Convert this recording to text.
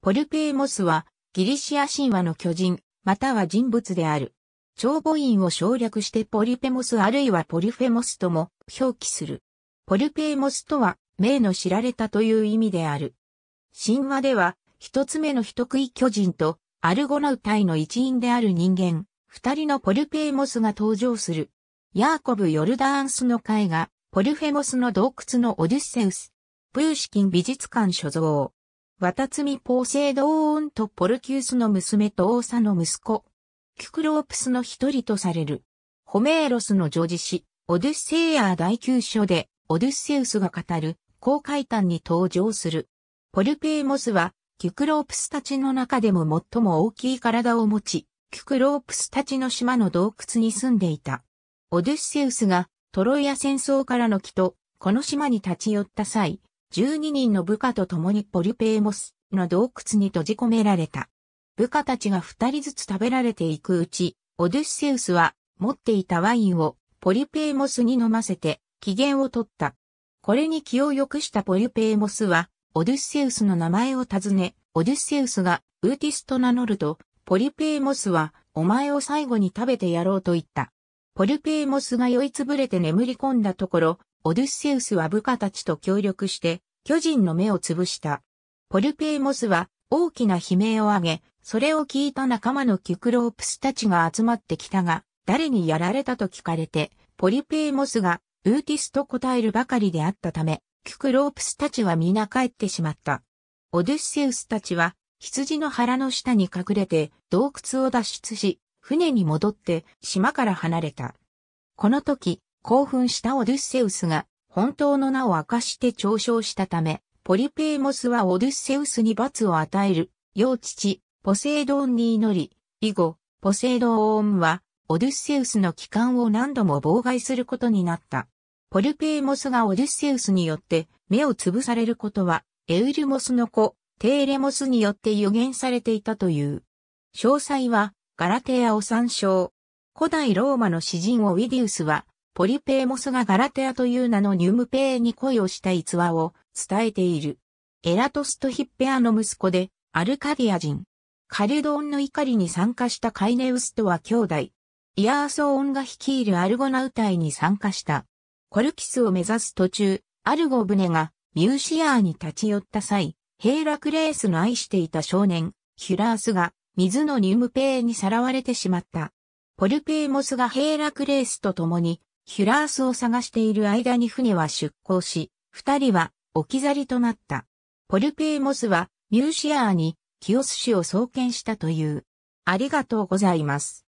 ポルペーモスはギリシア神話の巨人、または人物である。長母音を省略してポリペモスあるいはポリフェモスとも表記する。ポルペーモスとは、名の知られたという意味である。神話では、一つ目の人食い巨人と、アルゴナウ隊の一員である人間、二人のポルペーモスが登場する。ヤーコブ・ヨルダーンスの絵画、ポルフェモスの洞窟のオデュッセウス、プーシキン美術館所蔵。ワタツミ・ポーセイド・ーンとポルキウスの娘と王佐の息子、キュクロープスの一人とされる。ホメーロスの女子誌、オデュッセイアー第9章で、オデュッセウスが語る、公階段に登場する。ポルペイモスは、キュクロープスたちの中でも最も大きい体を持ち、キュクロープスたちの島の洞窟に住んでいた。オデュッセウスがトロイア戦争からの木と、この島に立ち寄った際、12人の部下と共にポリペーモスの洞窟に閉じ込められた。部下たちが二人ずつ食べられていくうち、オデュッセウスは持っていたワインをポリペーモスに飲ませて機嫌を取った。これに気を良くしたポリペーモスは、オデュッセウスの名前を尋ね、オデュッセウスがウーティスと名乗ると、ポリペーモスは、お前を最後に食べてやろうと言った。ポリペーモスが酔いつぶれて眠り込んだところ、オデュッセウスは部下たちと協力して巨人の目を潰した。ポルペイモスは大きな悲鳴を上げ、それを聞いた仲間のキュクロープスたちが集まってきたが、誰にやられたと聞かれて、ポリペイモスがウーティスと答えるばかりであったため、キュクロープスたちは皆帰ってしまった。オデュッセウスたちは羊の腹の下に隠れて洞窟を脱出し、船に戻って島から離れた。この時、興奮したオデュッセウスが本当の名を明かして嘲笑したため、ポリペーモスはオデュッセウスに罰を与える、幼父、ポセイドンに祈り、以後、ポセイドーンは、オデュッセウスの帰還を何度も妨害することになった。ポルペーモスがオデュッセウスによって目をつぶされることは、エウルモスの子、テーレモスによって予言されていたという。詳細は、ガラテアを参照。古代ローマの詩人オウィディウスは、ポリペーモスがガラテアという名のニュムペーに恋をした逸話を伝えている。エラトストヒッペアの息子で、アルカディア人。カルドーンの怒りに参加したカイネウスとは兄弟。イヤーソーンが率いるアルゴナウ隊に参加した。コルキスを目指す途中、アルゴ船がミューシアーに立ち寄った際、ヘイラクレースの愛していた少年、ヒュラースが水のニュムペーにさらわれてしまった。ポルペーモスがヘイラクレースと共にヒュラースを探している間に船は出港し、二人は置き去りとなった。ポルペーモスはミューシアーに清須市を創建したという。ありがとうございます。